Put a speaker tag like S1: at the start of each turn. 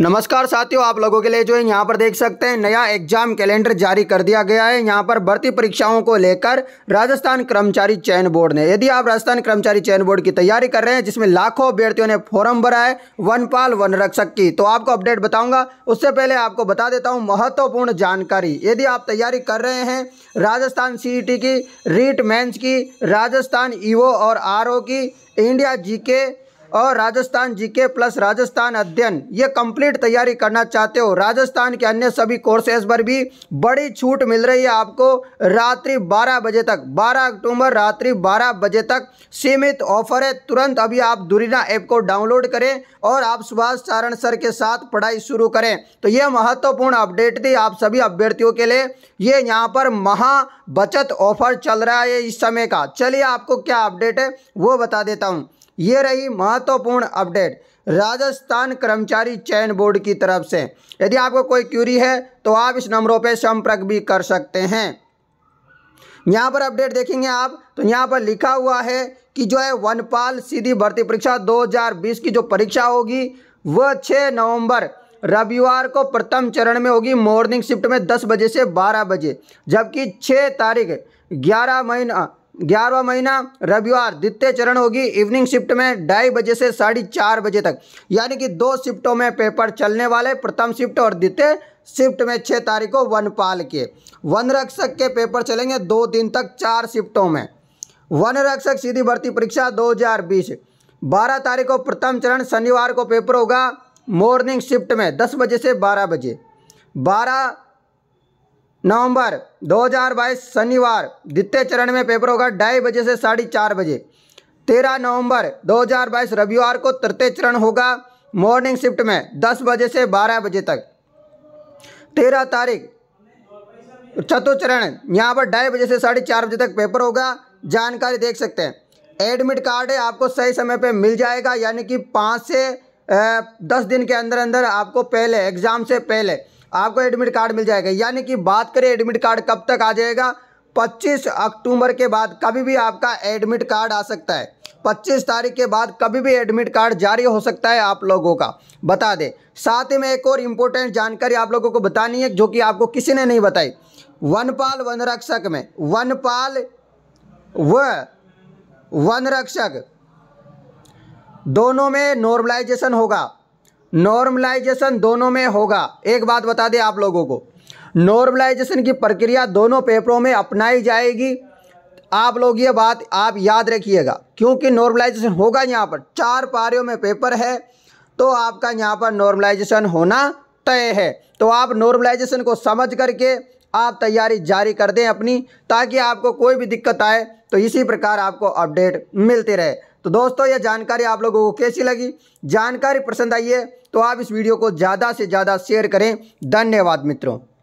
S1: नमस्कार साथियों आप लोगों के लिए जो है यहाँ पर देख सकते हैं नया एग्जाम कैलेंडर जारी कर दिया गया है यहाँ पर भर्ती परीक्षाओं को लेकर राजस्थान कर्मचारी चयन बोर्ड ने यदि आप राजस्थान कर्मचारी चयन बोर्ड की तैयारी कर रहे हैं जिसमें लाखों अभ्यर्थियों ने फॉर्म भरा है वन पाल वन रक्षक की तो आपको अपडेट बताऊंगा उससे पहले आपको बता देता हूँ महत्वपूर्ण जानकारी यदि आप तैयारी कर रहे हैं राजस्थान सी e की रीट मैं की राजस्थान ई e और आर की इंडिया जी के और राजस्थान जीके प्लस राजस्थान अध्ययन ये कंप्लीट तैयारी करना चाहते हो राजस्थान के अन्य सभी कोर्सेज पर भी बड़ी छूट मिल रही है आपको रात्रि बारह बजे तक बारह अक्टूबर रात्रि बारह बजे तक सीमित ऑफर है तुरंत अभी आप दुरीना ऐप को डाउनलोड करें और आप सुभाष चारण सर के साथ पढ़ाई शुरू करें तो ये महत्वपूर्ण अपडेट थी आप सभी अभ्यर्थियों के लिए ये यहाँ पर महा बचत ऑफर चल रहा है इस समय का चलिए आपको क्या अपडेट है वो बता देता हूँ ये रही महत्वपूर्ण अपडेट राजस्थान कर्मचारी चयन बोर्ड की तरफ से यदि आपको कोई क्यूरी है तो आप इस नंबरों पर संपर्क भी कर सकते हैं यहाँ पर अपडेट देखेंगे आप तो यहाँ पर लिखा हुआ है कि जो है वनपाल सीधी भर्ती परीक्षा 2020 की जो परीक्षा होगी वह 6 नवंबर रविवार को प्रथम चरण में होगी मॉर्निंग शिफ्ट में 10 बजे से 12 बजे जबकि 6 तारीख 11 महीना ग्यारहवा महीना रविवार द्वितीय चरण होगी इवनिंग शिफ्ट में ढाई बजे से साढ़े चार बजे तक यानी कि दो शिफ्टों में पेपर चलने वाले प्रथम शिफ्ट और द्वितीय शिफ्ट में छः तारीख को वनपाल के वन रक्षक के पेपर चलेंगे दो दिन तक चार शिफ्टों में वन रक्षक सीधी भर्ती परीक्षा 2020 बारह तारीख को प्रथम चरण शनिवार को पेपर होगा मॉर्निंग शिफ्ट में दस बजे से बारह बजे बारह नवंबर 2022 शनिवार द्वितीय चरण में पेपर होगा ढाई बजे से साढ़े चार बजे तेरह नवंबर 2022 रविवार को तृतीय चरण होगा मॉर्निंग शिफ्ट में दस बजे से बारह बजे तक तेरह तारीख चतुर्थ चरण यहाँ पर ढाई बजे से साढ़े चार बजे तक पेपर होगा जानकारी देख सकते हैं एडमिट कार्ड है आपको सही समय पर मिल जाएगा यानी कि पाँच से दस दिन के अंदर अंदर आपको पहले एग्ज़ाम से पहले आपको एडमिट कार्ड मिल जाएगा यानी कि बात करें एडमिट कार्ड कब तक आ जाएगा 25 अक्टूबर के बाद कभी भी आपका एडमिट कार्ड आ सकता है 25 तारीख के बाद कभी भी एडमिट कार्ड जारी हो सकता है आप लोगों का बता दें साथ ही में एक और इम्पोर्टेंट जानकारी आप लोगों को बतानी है जो कि आपको किसी ने नहीं बताई वनपाल वन रक्षक में वनपाल व वन रक्षक दोनों में नॉर्मलाइजेशन होगा नॉर्मलाइजेशन दोनों में होगा एक बात बता दें आप लोगों को नॉर्मलाइजेशन की प्रक्रिया दोनों पेपरों में अपनाई जाएगी आप लोग ये बात आप याद रखिएगा क्योंकि नॉर्मलाइजेशन होगा यहाँ पर चार पारियों में पेपर है तो आपका यहाँ पर नॉर्मलाइजेशन होना तय है तो आप नॉर्मलाइजेशन को समझ करके आप तैयारी जारी कर दें अपनी ताकि आपको कोई भी दिक्कत आए तो इसी प्रकार आपको अपडेट मिलते रहे तो दोस्तों यह जानकारी आप लोगों को कैसी लगी जानकारी पसंद आई है तो आप इस वीडियो को ज़्यादा से ज़्यादा शेयर करें धन्यवाद मित्रों